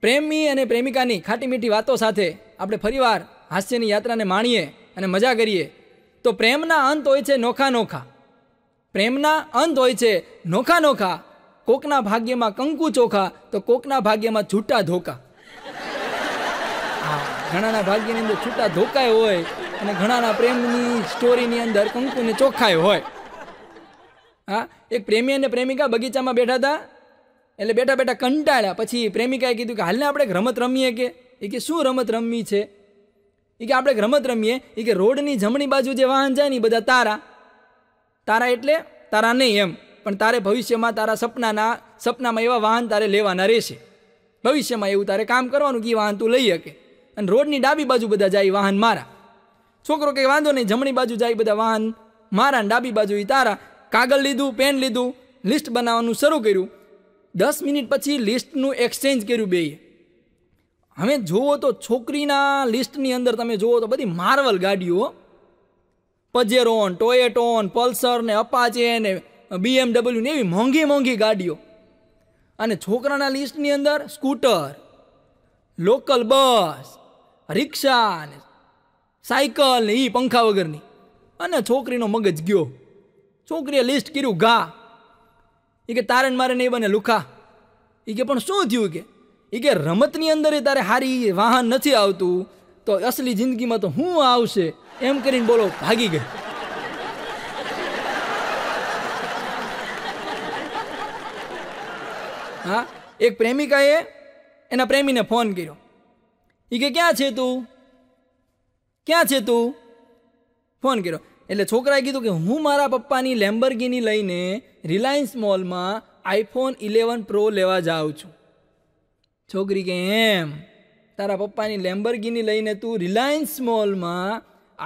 પ્રેમી અને પ્રેમિકાની ખાટી મીઠી વાતો સાથે આપણે ફરીવાર હાસ્યની યાત્રાને માણીએ અને મજા કરીએ તો પ્રેમના અંત હોય છે નોખા નોખા પ્રેમના અંત હોય છે નોખા નોખા કોકના ભાગ્યમાં કંકુ ચોખા તો કોકના ભાગ્યમાં છૂટા ધોકા ઘણાના ભાગ્યની અંદર છૂટા ધોકાય હોય અને ઘણાના પ્રેમની સ્ટોરીની અંદર કંકુ ને ચોખ્ખાય હોય હા એક પ્રેમી અને પ્રેમિકા બગીચામાં બેઠા હતા એટલે બેઠા બેઠા કંટાળ્યા પછી પ્રેમિકાએ કીધું કે હાલને આપણે રમત રમીએ કે એ કે શું રમત રમવી છે એ કે આપણે રમત રમીએ એ કે રોડની જમણી બાજુ જે વાહન જાય ને એ બધા તારા તારા એટલે તારા નહીં એમ પણ તારે ભવિષ્યમાં તારા સપનાના સપનામાં એવા વાહન તારે લેવાના રહેશે ભવિષ્યમાં એવું તારે કામ કરવાનું કે એ વાહન તું લઈ શકે અને રોડની ડાબી બાજુ બધા જાય વાહન મારા છોકરો કંઈ વાંધો નહીં જમણી બાજુ જાય બધા વાહન મારા ડાબી બાજુ એ તારા કાગળ લીધું પેન લીધું લિસ્ટ બનાવવાનું શરૂ કર્યું દસ મિનિટ પછી લિસ્ટનું એક્સચેન્જ કર્યું બેએ હવે જુઓ તો છોકરીના લિસ્ટની અંદર તમે જુઓ તો બધી માર્વલ ગાડીઓ પજેરોન ટોયેટોન પલ્સર ને અપાચે ને બીએમડબલ્યુ ને એવી મોંઘી મોંઘી ગાડીઓ અને છોકરાના લિસ્ટની અંદર સ્કૂટર લોકલ બસ રિક્ષા ને સાયકલ ને એ પંખા વગરની અને છોકરીનો મગજ ગયો છોકરીએ લિસ્ટ કર્યું ઘા એ કે તારે મારે નહીં બને લુખા એ કે પણ શું થયું કે એ કે રમતની અંદર એ તારે હારી વાહન નથી આવતું તો અસલી જિંદગીમાં તો હું આવશે એમ કરીને બોલો ભાગી ગઈ હા એક પ્રેમિકાએ એના પ્રેમીને ફોન કર્યો એ કે ક્યાં છે તું ક્યાં છે તું ફોન કર્યો એટલે છોકરાએ કીધું કે હું મારા પપ્પાની લેમ્બરગીની લઈને રિલાયન્સ મોલમાં આઈફોન ઇલેવન પ્રો લેવા જાઉં છું છોકરી કે એમ તારા પપ્પાની લેમ્બરગીની લઈને તું રિલાયન્સ મોલમાં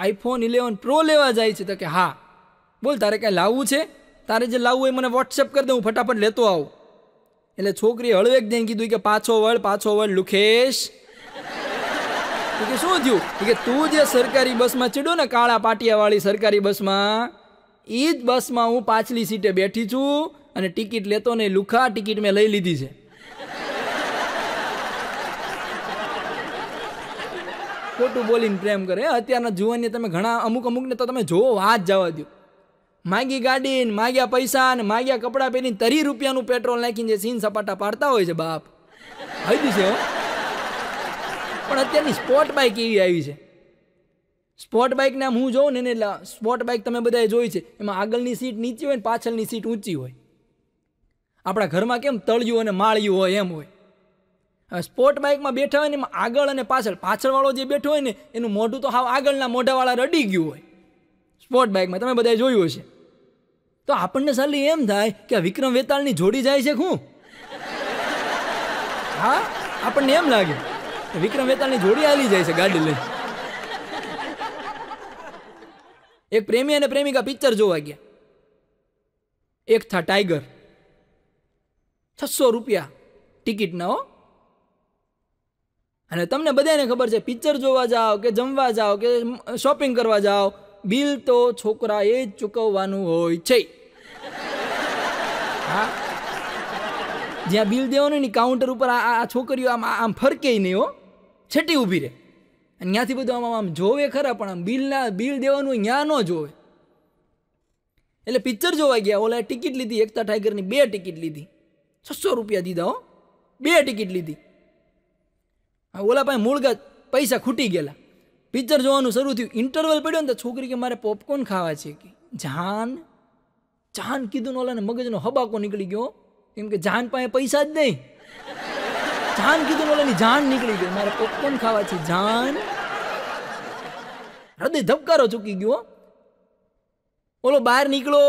આઈફોન ઇલેવન પ્રો લેવા જાય છે તો કે હા બોલ તારે કાંઈ લાવવું છે તારે જે લાવવું એ મને વોટ્સએપ કરી દઉં હું ફટાફટ લેતો આવું એટલે છોકરીએ હળવેક જઈને કીધું કે પાછો વળ પાછો વળ લુખેશ તો કે શું થયું કે તું જે સરકારી બસમાં ચડ્યો ને કાળા પાટિયાવાળી સરકારી બસમાં એ જ બસમાં હું પાછલી સીટે બેઠી છું અને ટિકિટ લેતો ને લુખા ટિકિટ મેં લઈ લીધી છે ખોટું બોલીને પ્રેમ કરે અત્યારના જુવાનને તમે ઘણા અમુક અમુકને તો તમે જોવો વાત જવા દો માગી ગાડી માગ્યા પૈસા ને માગ્યા કપડાં પહેરીને તરી રૂપિયાનું પેટ્રોલ નાખીને જે સીન સપાટા પાડતા હોય છે બાપ હજી છે હો પણ અત્યારની સ્પોર્ટ બાઇક એવી આવી છે સ્પોર્ટ બાઇક નામ હું જોઉં ને એટલે સ્પોર્ટ બાઇક તમે બધાએ જોઈ છે એમાં આગળની સીટ નીચી હોય ને પાછળની સીટ ઊંચી હોય આપણા ઘરમાં કેમ તળિયું અને માળિયું હોય એમ હોય સ્પોર્ટ બાઇકમાં બેઠા હોય ને એમાં આગળ અને પાછળ પાછળવાળો જે બેઠો હોય ને એનું મોઢું તો હાવ આગળના મોઢાવાળા રડી ગયું હોય સ્પોર્ટ બાઇકમાં તમે બધાએ જોયું હશે તો આપણને સાલી એમ થાય કે વિક્રમ વેતાળની જોડી જાય છે શું હા આપણને એમ લાગે વિક્રમ વેતાળની જોડી હાલી જાય છે ગાડી લઈ એક પ્રેમી અને પ્રેમિકા પિક્ચર જોવા ગયા એક થા ટાઈગર છસો રૂપિયા ટિકિટના હો અને તમને બધાને ખબર છે પિક્ચર જોવા જાઓ કે જમવા જાઓ કે શોપિંગ કરવા જાઓ બિલ તો છોકરા એ જ ચૂકવવાનું હોય છે હા જ્યાં બિલ દેવાનું ને કાઉન્ટર ઉપર આ છોકરીઓ આમ આમ ફરકે નહીં હો છેટી ઊભી રહે અને ત્યાંથી બધું આમ આમ જોવે ખરા પણ આમ બિલના બિલ દેવાનું ત્યાં ન જોવે એટલે પિક્ચર જોવા ગયા ઓલા ટિકિટ લીધી એકતા ટાઈગરની બે ટિકિટ લીધી છસો રૂપિયા દીધા હો બે ટિકિટ લીધી હા ઓલા પાસે મૂળગા પૈસા ખૂટી ગયેલા પિક્ચર જોવાનું શરૂ થયું ઇન્ટરવલ પડ્યો ને તો છોકરી કે મારે પોપકોર્ન ખાવા છે કે જાન જાન કીધું ને ઓલાને મગજનો હબાકો નીકળી ગયો કેમ કે જાન પાસે પૈસા જ નહીં જાન કીધું ઓલાની જાન નીકળી ગઈ મારે પોપકોર્ન ખાવા છે જાન હૃદય ધબકારો ચૂકી ગયો ઓલો બહાર નીકળો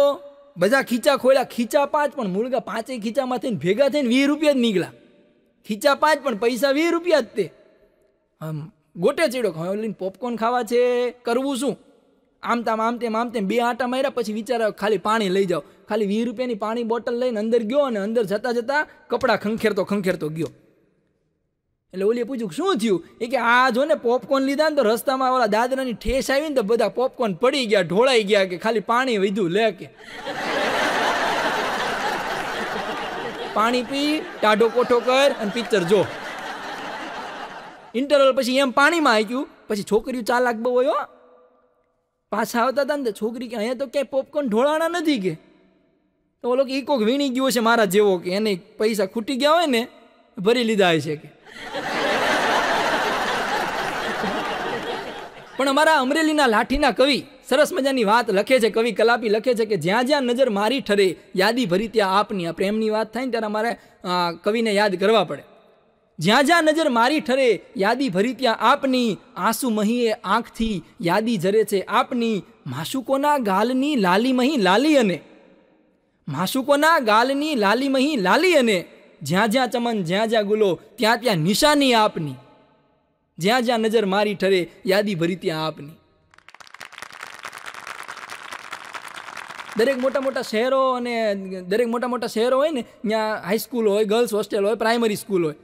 બધા ખીચા ખોલ્યા ખીચા પાંચ પણ મુર્ગા પાંચેય ખીચામાંથી ભેગા થઈને વીસ રૂપિયા જ નીકળ્યા ખીચા પાંચ પણ પૈસા વીસ રૂપિયા જ તે આમ ગોટે ચીડો હવે લઈને પોપકોર્ન ખાવા છે કરવું શું આમ તામ આમ તેમ આમ તેમ બે આટા માર્યા પછી વિચારા ખાલી પાણી લઈ જાઓ ખાલી વીસ રૂપિયાની પાણી બોટલ લઈને અંદર ગયો અને અંદર જતાં જતાં કપડાં ખંખેરતો ખંખેરતો ગયો એટલે ઓલીએ પૂછ્યું શું થયું એ કે આ જો ને પોપકોર્ન લીધા ને તો રસ્તામાં ઓલા દાદરાની ઠેસ આવી ને તો બધા પોપકોર્ન પડી ગયા ઢોળાઈ ગયા કે ખાલી પાણી વીધું લે કે પાણી પી ટાઢો કોઠો કર અને પિક્ચર જો ઇન્ટરવલ પછી એમ પાણીમાં આવી પછી છોકરીઓ ચાલાક બહુ હોય પાછા આવતા હતા ને છોકરી કે અહીંયા તો ક્યાંય પોપકોર્ન ઢોળાણા નથી કે તો ઓલો કે એ કોક વીણી ગયો છે મારા જેવો કે એને પૈસા ખૂટી ગયા હોય ને ભરી લીધા છે કે પણ અમારા અમરેલીના લાઠીના કવિ સરસ મજાની વાત લખે છે કવિ કલાપી લખે છે કે જ્યાં જ્યાં નજર મારી ઠરે યાદી ભરી ત્યાં આપની આ પ્રેમની વાત થાય ને ત્યારે અમારે કવિને યાદ કરવા પડે જ્યાં જ્યાં નજર મારી ઠરે યાદી ભરી ત્યાં આપની આંસુ મહીએ આંખથી યાદી જરે છે આપની માશુકોના ગાલની લાલી મહી લાલી અને માશુકોના ગાલની લાલી મહી લાલી અને જ્યાં જ્યાં ચમન જ્યાં જ્યાં ગુલો ત્યાં ત્યાં નિશાની આપની જ્યાં જ્યાં નજર મારી ઠરે યાદી ભરી ત્યાં આપની દરેક મોટા મોટા શહેરો અને દરેક મોટા મોટા શહેરો હોય ને ત્યાં હાઈસ્કૂલ હોય ગર્લ્સ હોસ્ટેલ હોય પ્રાઇમરી સ્કૂલ હોય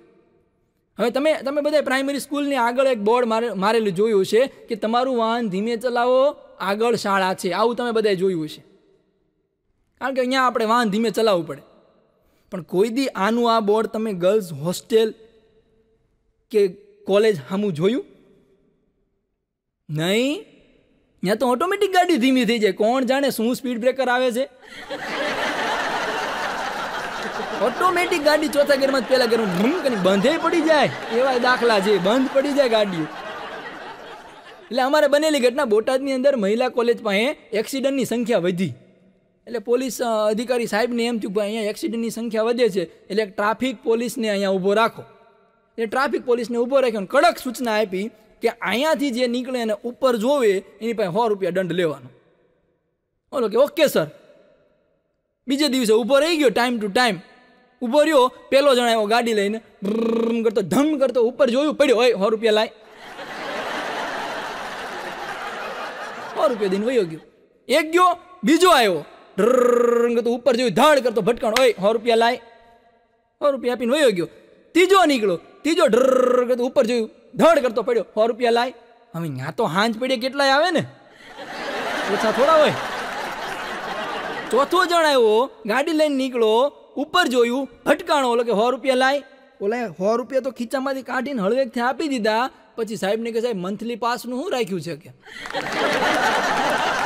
હવે તમે તમે બધા પ્રાઇમરી સ્કૂલની આગળ એક બોર્ડ મારેલું જોયું છે કે તમારું વાહન ધીમે ચલાવો આગળ શાળા છે આવું તમે બધાએ જોયું છે કારણ કે અહીંયા આપણે વાહન ધીમે ચલાવવું પડે પણ કોઈ દી આનું આ બોર્ડ તમે ગર્લ્સ હોસ્ટેલ કે કોલેજ હામું જોયું નહીં ત્યાં તો ઓટોમેટિક ગાડી ધીમી થઈ જાય કોણ જાણે શું સ્પીડ બ્રેકર આવે છે ઓટોમેટિક ગાડી ચોથા ગેરમાં જ પહેલા ગેરમાં ધૂમ કરી બંધે પડી જાય એવા દાખલા છે બંધ પડી જાય ગાડી એટલે અમારે બનેલી ઘટના બોટાદની અંદર મહિલા કોલેજ પાસે એક્સિડન્ટની સંખ્યા વધી એટલે પોલીસ અધિકારી સાહેબને એમ થયું કે અહીંયા એક્સિડન્ટની સંખ્યા વધે છે એટલે ટ્રાફિક પોલીસને અહીંયા ઊભો રાખો એ ટ્રાફિક પોલીસને ઊભો રાખ્યો અને કડક સૂચના આપી કે અહીંયાથી જે નીકળે અને ઉપર જોવે એની પાસે સો રૂપિયા દંડ લેવાનો બોલો કે ઓકે સર બીજે દિવસે ઊભો રહી ગયો ટાઈમ ટુ ટાઈમ ઊભો રહ્યો પેલો જણા એવો ગાડી લઈને કરતો ધમ કરતો ઉપર જોયું પડ્યો હોય સો રૂપિયા લાય સો રૂપિયા દિન વયો ગયો એક ગયો બીજો આવ્યો કરતો ઉપર જોયું ધાડ કરતો ભટકાણ હોય સો રૂપિયા લાય સો રૂપિયા આપીને વયો ગયો ત્રીજો નીકળ્યો ત્રીજો ઢર કરતો ઉપર જોયું ધડ કરતો પડ્યો સો રૂપિયા લાય હવે ત્યાં તો હાંજ પડે કેટલાય આવે ને ઓછા થોડા હોય ચોથો જણ આવ્યો ગાડી લઈને નીકળો ઉપર જોયું ભટકાણો ઓલો કે સો રૂપિયા લાય ઓલા સો રૂપિયા તો ખીચામાંથી કાઢીને હળવેકથી આપી દીધા પછી સાહેબને કે સાહેબ મંથલી પાસનું શું રાખ્યું છે કે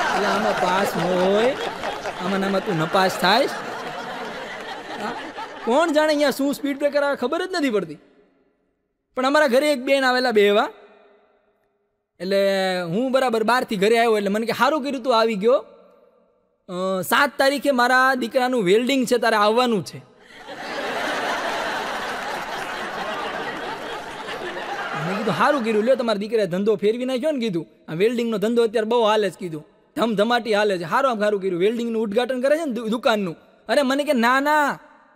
એટલે આમાં પાસ હોય આમાં આમાં તું નપાસ થાય કોણ જાણે અહીંયા શું સ્પીડ બ્રેકર આવે ખબર જ નથી પડતી પણ અમારા ઘરે એક બેન આવેલા બે એવા એટલે હું બરાબર બહારથી ઘરે આવ્યો એટલે મને કે સારું કર્યું તું આવી ગયો સાત તારીખે મારા દીકરાનું વેલ્ડિંગ છે તારે આવવાનું છે મેં કીધું સારું કર્યું લ્યો તમારા દીકરાએ ધંધો ફેરવી નાખ્યો ને કીધું આ વેલ્ડિંગનો ધંધો અત્યારે બહુ હાલે જ કીધું ધમધમાટી હાલે છે સારું આમ સારું કર્યું વેલ્ડિંગનું ઉદઘાટન કરે છે ને દુકાનનું અરે મને કે ના ના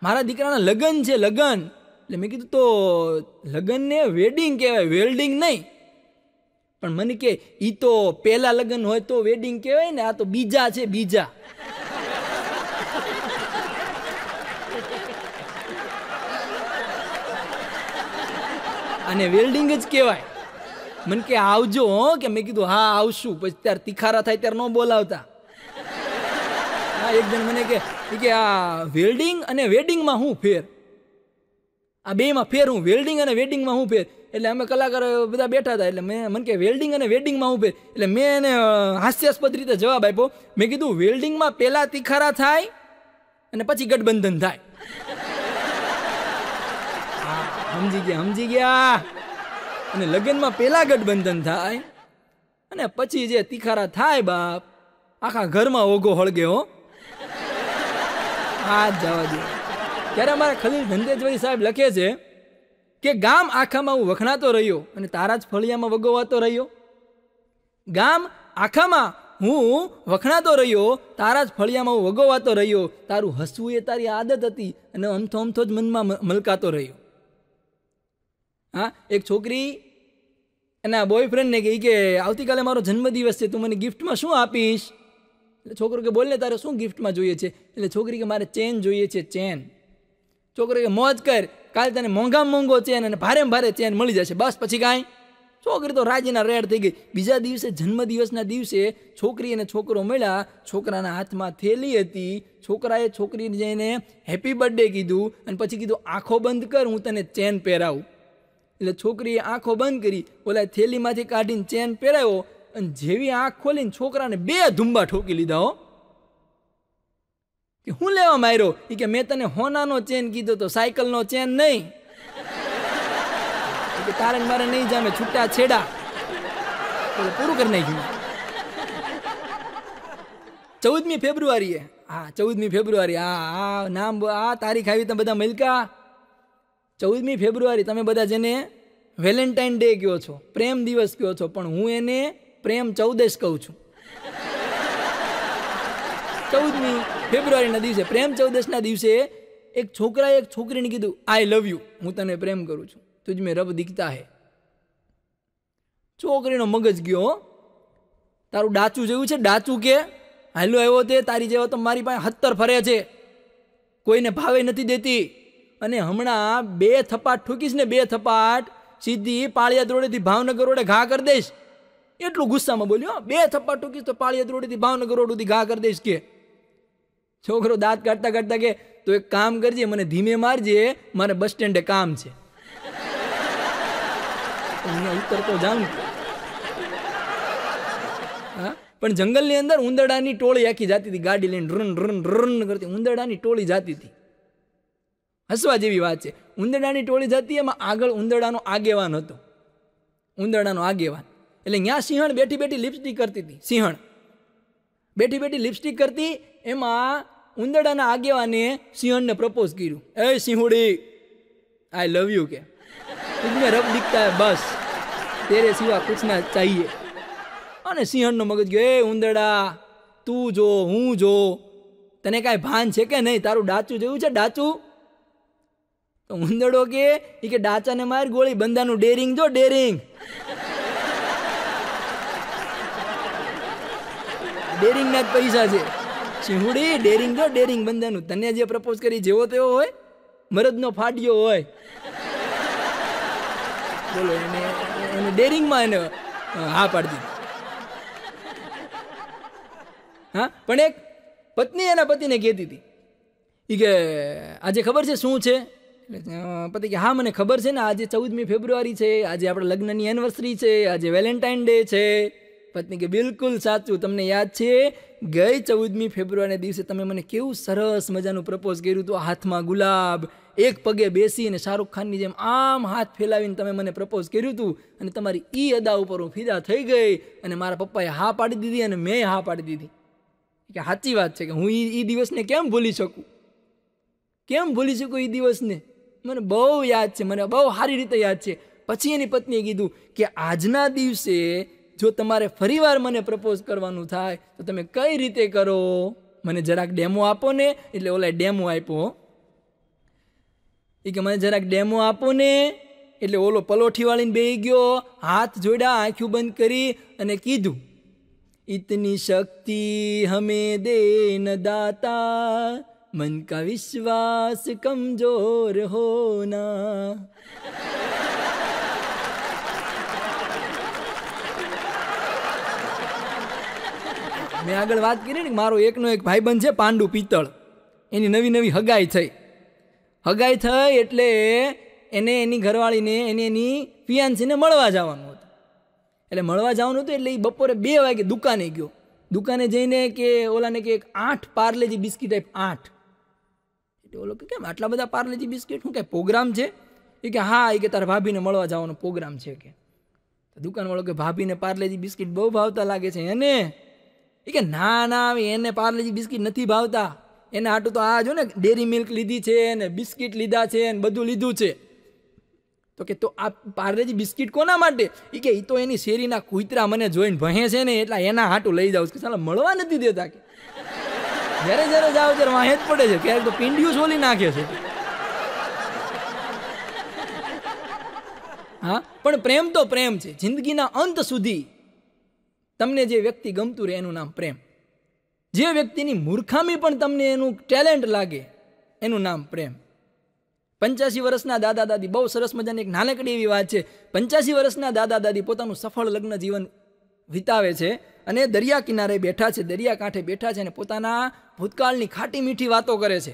મારા દીકરાના લગ્ન છે લગ્ન એટલે મેં કીધું તો લગ્નને વેડિંગ કહેવાય વેલ્ડિંગ નહીં પણ મને કે એ તો પહેલાં લગ્ન હોય તો વેડિંગ કહેવાય ને આ તો બીજા છે બીજા અને વેલ્ડિંગ જ કહેવાય મને કે આવજો હો કે મેં કીધું હા આવશું પછી ત્યારે તિખારા થાય ત્યારે ન બોલાવતા હા એક જણ મને કે કે આ વેલ્ડિંગ અને વેડિંગમાં હું ફેર આ બેમાં ફેર હું વેલ્ડિંગ અને વેડિંગમાં હું ફેર એટલે અમે કલાકાર બધા બેઠા હતા એટલે મેં મને કે વેલ્ડિંગ અને વેડિંગમાં હું ફેર એટલે મેં એને હાસ્યાસ્પદ રીતે જવાબ આપ્યો મેં કીધું વેલ્ડિંગમાં પહેલાં તિખારા થાય અને પછી ગઠબંધન થાય સમજી ગયા સમજી ગયા અને લગ્નમાં પહેલાં ગઠબંધન થાય અને પછી જે તિખારા થાય બાપ આખા ઘરમાં ઓગો હળગે હો આ જવા દો ત્યારે અમારા ખલીલ ધંધેજભાઈ સાહેબ લખે છે કે ગામ આખામાં હું વખણાતો રહ્યો અને તારા જ ફળિયામાં વગોવાતો રહ્યો ગામ આખામાં હું વખણાતો રહ્યો તારા જ ફળિયામાં હું વગોવાતો રહ્યો તારું હસવું એ તારી આદત હતી અને અમથો અમથો જ મનમાં મલકાતો રહ્યો હા એક છોકરી એના બોયફ્રેન્ડને કહી કે આવતીકાલે મારો જન્મદિવસ છે તું મને ગિફ્ટમાં શું આપીશ એટલે છોકરો કે બોલને તારે શું ગિફ્ટમાં જોઈએ છે એટલે છોકરી કે મારે ચેન જોઈએ છે ચેન છોકરો કે મોજ કર કાલે તને મોંઘામાં મોંઘો ચેન અને ભારે ભારે ચેન મળી જશે બસ પછી કાંઈ છોકરી તો રાજીના રેડ થઈ ગઈ બીજા દિવસે જન્મદિવસના દિવસે છોકરી અને છોકરો મળ્યા છોકરાના હાથમાં થેલી હતી છોકરાએ છોકરીને જઈને હેપી બર્થડે કીધું અને પછી કીધું આંખો બંધ કર હું તને ચેન પહેરાવું એટલે છોકરીએ આંખો બંધ કરી ઓલા થેલીમાંથી કાઢીને ચેન પહેરાવ્યો અને જેવી આંખ ખોલીને છોકરાને બે ધુંબા ઠોકી લીધા હો કે હું લેવા માર્યો એ કે મેં તને હોનાનો ચેન કીધો તો સાયકલનો ચેન નહીં કે તારે મારે નહીં જામે છૂટા છેડા પૂરું કરી નાખ્યું ચૌદમી ફેબ્રુઆરીએ હા ચૌદમી ફેબ્રુઆરી આ આ નામ આ તારીખ આવી તમે બધા મલકા ચૌદમી ફેબ્રુઆરી તમે બધા જેને વેલેન્ટાઇન ડે કહો છો પ્રેમ દિવસ કહો છો પણ હું એને પ્રેમ ચૌદેશ કહું છું ચૌદમી ફેબ્રુઆરીના દિવસે પ્રેમ ચૌદશના દિવસે એક છોકરાએ એક છોકરીને કીધું આઈ લવ યુ હું તને પ્રેમ કરું છું તુજ મેં રબ દીખતા હે છોકરીનો મગજ ગયો તારું ડાચું જેવું છે ડાચું કે હાલો આવ્યો તે તારી જેવો તો મારી પાસે હત્તર ફરે છે કોઈને ભાવે નથી દેતી અને હમણાં બે થપાટ ઠૂકીશ ને બે થપાટ સીધી પાળિયા દોડેથી ભાવનગર વડે ઘા કરી દઈશ એટલું ગુસ્સામાં બોલ્યો બે થપ્પા ટૂકી તો પાળિયાદ રોડથી ભાવનગર રોડ સુધી ઘા કરી દઈશ કે છોકરો દાંત કાઢતા કાઢતા કે તો એક કામ કરજે મને ધીમે મારજે મારે બસ સ્ટેન્ડે કામ છે ઉત્તર તો જાણ હા પણ જંગલની અંદર ઉંદરડાની ટોળી આખી જાતી હતી ગાડી લઈને રન રન રન કરતી ઉંદરડાની ટોળી જાતી હતી હસવા જેવી વાત છે ઉંદરડાની ટોળી જાતી એમાં આગળ ઉંદરડાનો આગેવાન હતો ઉંદરડાનો આગેવાન એટલે ત્યાં સિંહણ બેઠી બેઠી લિપસ્ટિક કરતી હતી સિંહણ બેઠી બેઠી લિપસ્ટિક કરતી એમાં ઉંદરડાના આગેવાને સિંહણને પ્રપોઝ કર્યું એ સિંહુડી આઈ લવ યુ કે તુમને રબ દીખતા બસ તેરે સિવા કુછ ના ચાહીએ અને સિંહણનો મગજ ગયો એ ઉંદરડા તું જો હું જો તને કાંઈ ભાન છે કે નહીં તારું ડાચું જેવું છે ડાચું તો ઉંદડો કે એ કે ડાચાને માર ગોળી બંધાનું ડેરિંગ જો ડેરિંગ ડેરિંગના જ પૈસા છે શિંહુડી ડેરિંગ જો ડેરિંગ બંધાનું તને જે પ્રપોઝ કરી જેવો તેવો હોય મરદનો ફાટ્યો હોય બોલો એને એને ડેરિંગમાં એને હા પાડી હા પણ એક પત્ની એના પતિને કહેતી હતી એ કે આજે ખબર છે શું છે પતિ કે હા મને ખબર છે ને આજે ચૌદમી ફેબ્રુઆરી છે આજે આપણા લગ્નની એનિવર્સરી છે આજે વેલેન્ટાઇન ડે છે પત્ની કે બિલકુલ સાચું તમને યાદ છે ગઈ ચૌદમી ફેબ્રુઆરીના દિવસે તમે મને કેવું સરસ મજાનું પ્રપોઝ કર્યું હતું હાથમાં ગુલાબ એક પગે બેસીને શાહરૂખ ખાનની જેમ આમ હાથ ફેલાવીને તમે મને પ્રપોઝ કર્યું હતું અને તમારી ઈ અદા ઉપર હું ફિદા થઈ ગઈ અને મારા પપ્પાએ હા પાડી દીધી અને મેં હા પાડી દીધી કે સાચી વાત છે કે હું એ એ દિવસને કેમ ભૂલી શકું કેમ ભૂલી શકું એ દિવસને મને બહુ યાદ છે મને બહુ સારી રીતે યાદ છે પછી એની પત્નીએ કીધું કે આજના દિવસે જો તમારે ફરીવાર મને પ્રપોઝ કરવાનું થાય તો તમે કઈ રીતે કરો મને જરાક ડેમો આપો ને એટલે ઓલા ડેમો આપ્યો એ કે મને જરાક ડેમો આપો ને એટલે ઓલો પલોઠી વાળીને બેહી ગયો હાથ જોડ્યા આંખ્યું બંધ કરી અને કીધું ઇતની શક્તિ હમે દે ન દાતા મન કા વિશ્વાસ કમજોર હોના મેં આગળ વાત કરી ને મારો એકનો એક ભાઈબંધ છે પાંડુ પિત્તળ એની નવી નવી હગાઈ થઈ હગાઈ થઈ એટલે એને એની ઘરવાળીને એને એની ફિયાન્સીને મળવા જવાનું હતું એટલે મળવા જવાનું હતું એટલે એ બપોરે બે વાગે દુકાને ગયો દુકાને જઈને કે ઓલાને કે એક આઠ પાર્લેજી બિસ્કીટ આપ આઠ એટલે ઓલો કે કેમ આટલા બધા પાર્લેજી બિસ્કીટ શું કાંઈ પ્રોગ્રામ છે એ કે હા એ કે તારા ભાભીને મળવા જવાનો પ્રોગ્રામ છે કે દુકાનવાળો કે ભાભીને પાર્લેજી બિસ્કીટ બહુ ભાવતા લાગે છે એને એ કે ના ના એને પાર્લેજી બિસ્કિટ નથી ભાવતા એને આટું તો આ જો ને ડેરી મિલ્ક લીધી છે ને બિસ્કિટ લીધા છે ને બધું લીધું છે તો કે તો આ પાર્લેજી બિસ્કિટ કોના માટે એ કે એ તો એની શેરીના કુતરા મને જોઈને ભહે છે ને એટલા એના હાટું લઈ જાઉં કે ચાલો મળવા નથી દેતા કે જ્યારે જ્યારે જાઓ ત્યારે વાંહે જ પડે છે ક્યારેક તો પિંડિયું સોલી નાખે છે હા પણ પ્રેમ તો પ્રેમ છે જિંદગીના અંત સુધી તમને જે વ્યક્તિ ગમતું રહે એનું નામ પ્રેમ જે વ્યક્તિની મૂર્ખામી પણ તમને એનું ટેલેન્ટ લાગે એનું નામ પ્રેમ પંચ્યાસી વર્ષના દાદા દાદી બહુ સરસ મજાની એક નાનકડી એવી વાત છે પંચ્યાસી વર્ષના દાદા દાદી પોતાનું સફળ લગ્ન જીવન વિતાવે છે અને દરિયા કિનારે બેઠા છે દરિયા કાંઠે બેઠા છે અને પોતાના ભૂતકાળની ખાટી મીઠી વાતો કરે છે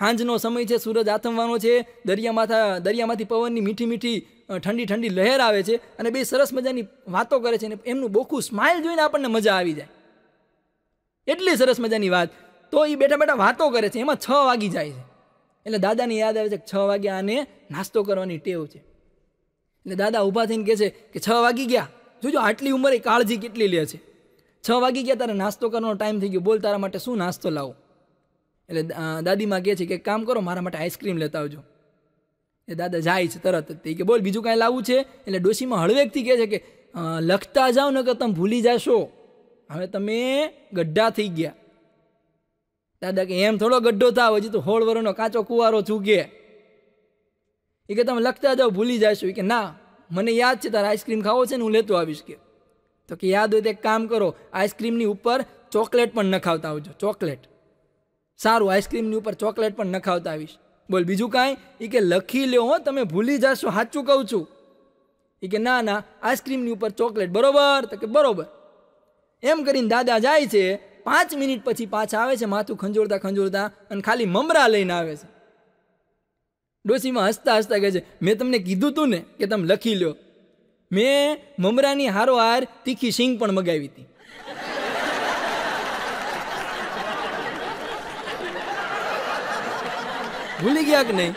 સાંજનો સમય છે સૂરજ આથમવાનો છે દરિયામાં દરિયામાંથી પવનની મીઠી મીઠી ઠંડી ઠંડી લહેર આવે છે અને બે સરસ મજાની વાતો કરે છે અને એમનું બોખું સ્માઇલ જોઈને આપણને મજા આવી જાય એટલી સરસ મજાની વાત તો એ બેઠા બેઠા વાતો કરે છે એમાં છ વાગી જાય છે એટલે દાદાની યાદ આવે છે કે છ વાગ્યા આને નાસ્તો કરવાની ટેવ છે એટલે દાદા ઊભા થઈને કહે છે કે છ વાગી ગયા જોજો આટલી ઉંમરે કાળજી કેટલી લે છે છ વાગી ગયા તારે નાસ્તો કરવાનો ટાઈમ થઈ ગયો બોલ તારા માટે શું નાસ્તો લાવો એટલે દાદીમાં કહે છે કે કામ કરો મારા માટે આઈસ્ક્રીમ લેતા આવજો એ દાદા જાય છે તરત તે કે બોલ બીજું કાંઈ લાવવું છે એટલે ડોશીમાં હળવેકથી કહે છે કે લખતા જાઓ ને કે તમે ભૂલી જશો હવે તમે ગઢા થઈ ગયા દાદા કે એમ થોડો ગઢો થાવ હજી તો હોળ વરોનો કાચો કુવારો ચૂકે એ કે તમે લખતા જાઓ ભૂલી જશો એ કે ના મને યાદ છે તારે આઈસ્ક્રીમ ખાવો છે ને હું લેતો આવીશ કે તો કે યાદ હોય તો એક કામ કરો આઈસ્ક્રીમની ઉપર ચોકલેટ પણ નખાવતા આવજો ચોકલેટ સારું આઈસ્ક્રીમની ઉપર ચોકલેટ પણ નખાવતા આવીશ બોલ બીજું કાંઈ એ કે લખી લ્યો હો તમે ભૂલી જશો સાચું કહું છું એ કે ના ના આઈસ્ક્રીમની ઉપર ચોકલેટ બરોબર તો કે બરોબર એમ કરીને દાદા જાય છે પાંચ મિનિટ પછી પાછા આવે છે માથું ખંજોળતા ખંજોળતા અને ખાલી મમરા લઈને આવે છે ડોશીમાં હસતા હસતા કહે છે મેં તમને કીધું હતું ને કે તમે લખી લ્યો મેં મમરાની હારો હાર તીખી સિંગ પણ મગાવી હતી ભૂલી ગયા કે નહીં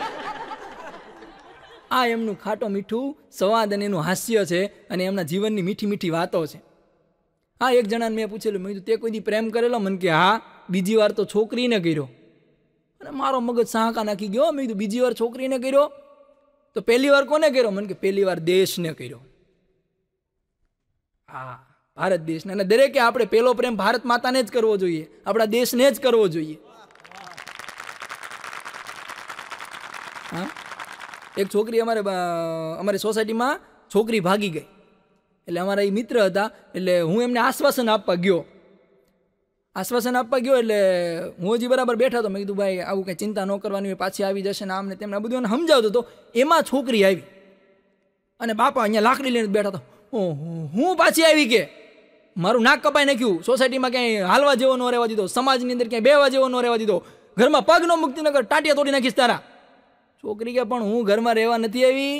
આ એમનું ખાટો મીઠું સંવાદ અને એનું હાસ્ય છે અને એમના જીવનની મીઠી મીઠી વાતો છે હા એક જણાને મેં પૂછેલું મેં કીધું તે કોઈ દી પ્રેમ કરેલો મને કે હા બીજી વાર તો છોકરીને કર્યો અને મારો મગજ સાહકા નાખી ગયો મેં કીધું બીજી વાર છોકરીને કર્યો તો પહેલી વાર કોને કર્યો મને કે પહેલી વાર દેશને કર્યો હા ભારત દેશને અને દરેકે આપણે પહેલો પ્રેમ ભારત માતાને જ કરવો જોઈએ આપણા દેશને જ કરવો જોઈએ હા એક છોકરી અમારે અમારી સોસાયટીમાં છોકરી ભાગી ગઈ એટલે અમારા એ મિત્ર હતા એટલે હું એમને આશ્વાસન આપવા ગયો આશ્વાસન આપવા ગયો એટલે હું હજી બરાબર બેઠા હતો મેં કીધું ભાઈ આવું કંઈ ચિંતા ન કરવાની હોય પાછી આવી જશે ને આમને તેમને બધું એને સમજાવતો હતો એમાં છોકરી આવી અને બાપા અહીંયા લાકડી લઈને બેઠા હતો હું પાછી આવી કે મારું નાક કપાઈ નાખ્યું સોસાયટીમાં ક્યાંય હાલવા જેવો ન રહેવા દીધો સમાજની અંદર ક્યાંય બેવા જેવો ન રહેવા દીધો ઘરમાં પગ ન મુક્તિ ટાટિયા તોડી નાખીશ તારા છોકરી કે પણ હું ઘરમાં રહેવા નથી આવી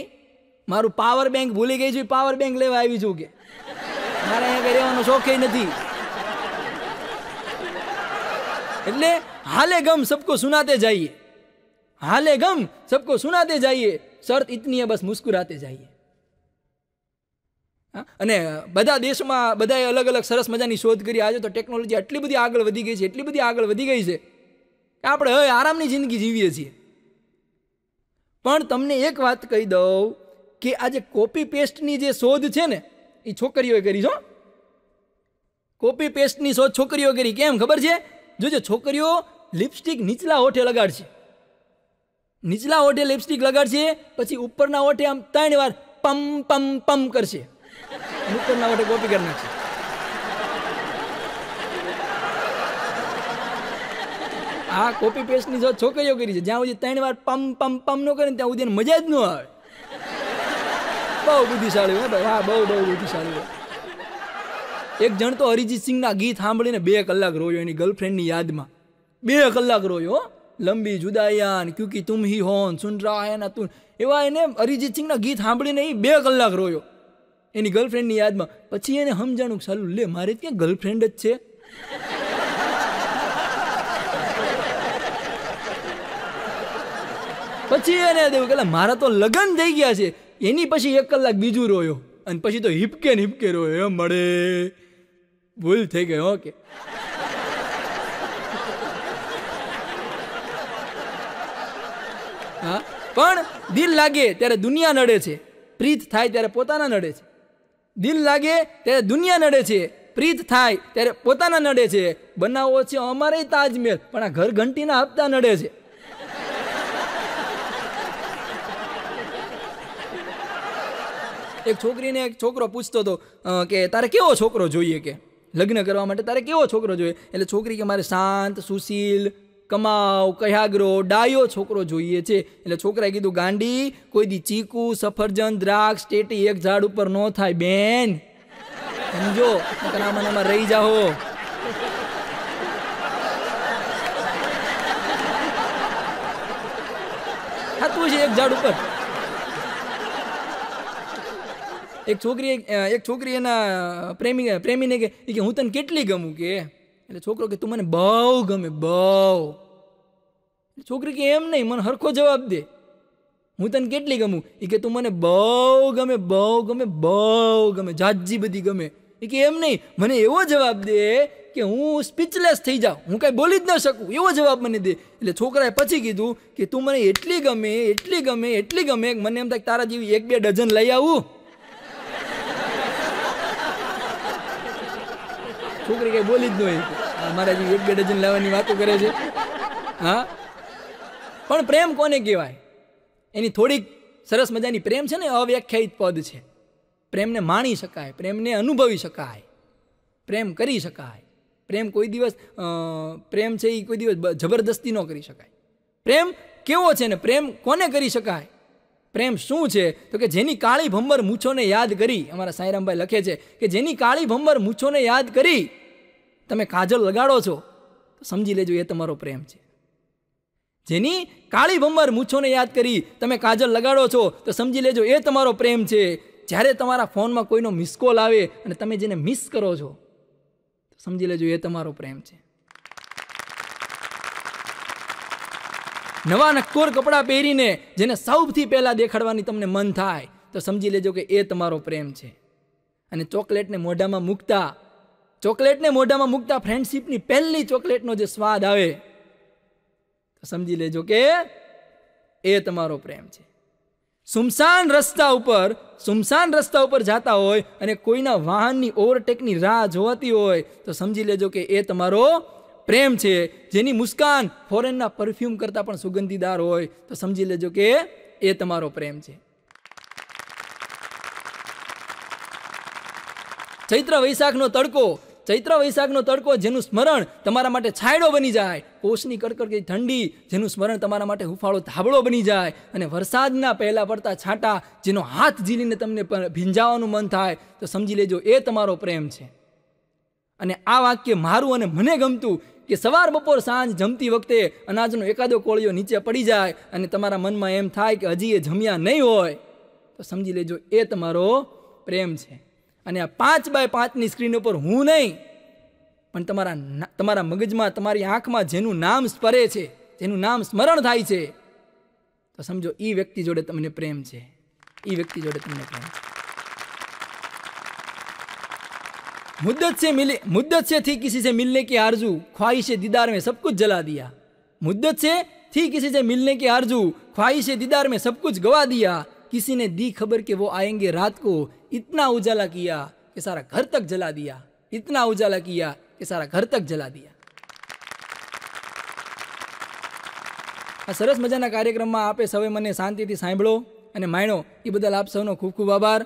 મારું પાવર બેંક ભૂલી ગઈ છું પાવર બેંક લેવા આવી છું કે મારે અહીંયા કંઈ રહેવાનો શોખે નથી એટલે હાલે ગમ સબકો સુનાતે જઈએ હાલે ગમ સબકો સુનાતે જઈએ શર્ત ઇતની બસ મુસ્કુરાતે જઈએ અને બધા દેશમાં બધાએ અલગ અલગ સરસ મજાની શોધ કરી આજે તો ટેકનોલોજી આટલી બધી આગળ વધી ગઈ છે એટલી બધી આગળ વધી ગઈ છે કે આપણે હવે આરામની જિંદગી જીવીએ છીએ પણ તમને એક વાત કહી દઉં કે આ જે કોપી પેસ્ટની જે શોધ છે ને એ છોકરીઓએ કરી છો કોપી પેસ્ટની શોધ છોકરીઓ કરી કેમ ખબર છે જોજો છોકરીઓ લિપસ્ટિક નીચલા હોઠે લગાડશે નીચલા હોઠે લિપસ્ટિક લગાડશે પછી ઉપરના હોઠે આમ ત્રણ વાર પમ પમ પમ કરશે ઉપરના હોઠે કોપી કરી નાખશે આ કોપી પેસ્ટની જો છોકરીઓ કરી છે જ્યાં સુધી ત્રણ વાર પમ પમ પમ નો કરે ત્યાં સુધી મજા જ ન આવે બહુ બુદ્ધિશાળી હોય ભાઈ હા બહુ બહુ બુદ્ધિશાળી હોય એક જણ તો અરિજીત સિંહના ગીત સાંભળીને બે કલાક રોયો એની ગર્લફ્રેન્ડની યાદમાં બે કલાક રોયો લંબી જુદાયાન ક્યુકી તુમ હી હોન સુન રહા તું એવા એને અરિજીત સિંહના ગીત સાંભળીને એ બે કલાક રોયો એની ગર્લફ્રેન્ડની યાદમાં પછી એને સમજાણું સાલું લે મારે ત્યાં ગર્લફ્રેન્ડ જ છે પછી એને દેવું કે મારા તો લગ્ન થઈ ગયા છે એની પછી એક કલાક બીજું રોયો અને પછી તો હિપકે ને હિપકે રોયો એમ મળે ભૂલ થઈ ગઈ ઓકે હા પણ દિલ લાગે ત્યારે દુનિયા નડે છે પ્રીત થાય ત્યારે પોતાના નડે છે દિલ લાગે ત્યારે દુનિયા નડે છે પ્રીત થાય ત્યારે પોતાના નડે છે બનાવો છે અમારે તાજમહેલ પણ આ ઘર ઘંટીના હપ્તા નડે છે એક છોકરીને એક છોકરો પૂછતો હતો કે તારે કેવો છોકરો જોઈએ કે લગ્ન કરવા માટે તારે કેવો છોકરો જોઈએ એટલે છોકરી કે મારે શાંત સુશીલ કમાવ કયાગરો ડાયો છોકરો જોઈએ છે એટલે છોકરાએ કીધું ગાંડી કોઈ દી ચીકુ સફરજન દ્રાક્ષ ટેટી એક ઝાડ ઉપર ન થાય બેન સમજો મનમાં રહી જાઓ થતું છે એક ઝાડ ઉપર એક છોકરી એક છોકરી એના પ્રેમી પ્રેમીને કે કે હું તને કેટલી ગમું કે એટલે છોકરો કે તું મને બહુ ગમે બહુ છોકરી કે એમ નહીં મને હરખો જવાબ દે હું તને કેટલી ગમું એ કે તું મને બહુ ગમે બહુ ગમે બહુ ગમે જાજી બધી ગમે એ કે એમ નહીં મને એવો જવાબ દે કે હું સ્પીચલેસ થઈ જાઉં હું કાંઈ બોલી જ ન શકું એવો જવાબ મને દે એટલે છોકરાએ પછી કીધું કે તું મને એટલી ગમે એટલી ગમે એટલી ગમે મને એમ થાય તારા જેવી એક બે ડઝન લઈ આવું છોકરી કંઈ બોલી જ નહીં મારા જે એક બે ડઝન લાવવાની વાતો કરે છે હા પણ પ્રેમ કોને કહેવાય એની થોડીક સરસ મજાની પ્રેમ છે ને અવ્યાખ્યાયિત પદ છે પ્રેમને માણી શકાય પ્રેમને અનુભવી શકાય પ્રેમ કરી શકાય પ્રેમ કોઈ દિવસ પ્રેમ છે એ કોઈ દિવસ જબરદસ્તી ન કરી શકાય પ્રેમ કેવો છે ને પ્રેમ કોને કરી શકાય પ્રેમ શું છે તો કે જેની કાળી ભંબર મૂછોને યાદ કરી અમારા સાંઈરામભાઈ લખે છે કે જેની કાળી ભંબર મૂછોને યાદ કરી તમે કાજલ લગાડો છો તો સમજી લેજો એ તમારો પ્રેમ છે જેની કાળી ભંબર મૂછોને યાદ કરી તમે કાજલ લગાડો છો તો સમજી લેજો એ તમારો પ્રેમ છે જ્યારે તમારા ફોનમાં કોઈનો મિસકોલ આવે અને તમે જેને મિસ કરો છો સમજી લેજો એ તમારો પ્રેમ છે નવા નક્કોર કપડાં પહેરીને જેને સૌથી પહેલાં દેખાડવાની તમને મન થાય તો સમજી લેજો કે એ તમારો પ્રેમ છે અને ચોકલેટને મોઢામાં મૂકતા ચોકલેટને મોઢામાં મૂકતા ફ્રેન્ડશીપની પહેલી ચોકલેટનો જે સ્વાદ આવે તો સમજી લેજો કે એ તમારો પ્રેમ છે સુમસાન રસ્તા ઉપર સુમસાન રસ્તા ઉપર જતા હોય અને કોઈના વાહનની ઓવરટેકની રાહ જોવાતી હોય તો સમજી લેજો કે એ તમારો પ્રેમ છે જેની મુસ્કાન ફોરેનના પરફ્યુમ કરતાં પણ સુગંધીદાર હોય તો સમજી લેજો કે એ તમારો પ્રેમ છે ચૈત્ર વૈશાખનો તડકો ચૈત્ર વૈશાખનો તડકો જેનું સ્મરણ તમારા માટે છાંયડો બની જાય પોષની કડકડકી ઠંડી જેનું સ્મરણ તમારા માટે હુફાળો ધાબળો બની જાય અને વરસાદના પહેલાં પડતા છાંટા જેનો હાથ ઝીલીને તમને ભીંજાવાનું મન થાય તો સમજી લેજો એ તમારો પ્રેમ છે અને આ વાક્ય મારું અને મને ગમતું કે સવાર બપોર સાંજ જમતી વખતે અનાજનો એકાદો કોળિયો નીચે પડી જાય અને તમારા મનમાં એમ થાય કે હજી એ જમ્યા નહીં હોય તો સમજી લેજો એ તમારો પ્રેમ છે અને આ પાંચ બાય પાંચની સ્ક્રીન ઉપર હું નહીં પણ તમારા તમારા મગજમાં તમારી આંખમાં જેનું નામ સ્પરે છે જેનું નામ સ્મરણ થાય છે તો સમજો એ વ્યક્તિ જોડે તમને પ્રેમ છે એ વ્યક્તિ જોડે તમને પ્રેમ છે मुद्दत से मिले मुद्दत से थी किसी से मिलने की आरजू ख्वाहिश दीदार में सब कुछ जला दिया मुद्दत से थी किसी से मिलने की आरजू ख्वाहिश दीदार में सब कुछ गवा दिया किसी ने दी खबर कि वो आएंगे रात को इतना उजाला किया कि सारा घर तक जला दिया इतना उजाला किया कि सारा घर तक जला दिया આ સરસ મજાના કાર્યક્રમમાં આપે સૌએ शांति શાંતિથી સાંભળો અને માણ્યો એ બદલ આપ સૌનો ખૂબ ખૂબ આભાર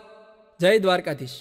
જય દ્વારકાધીશ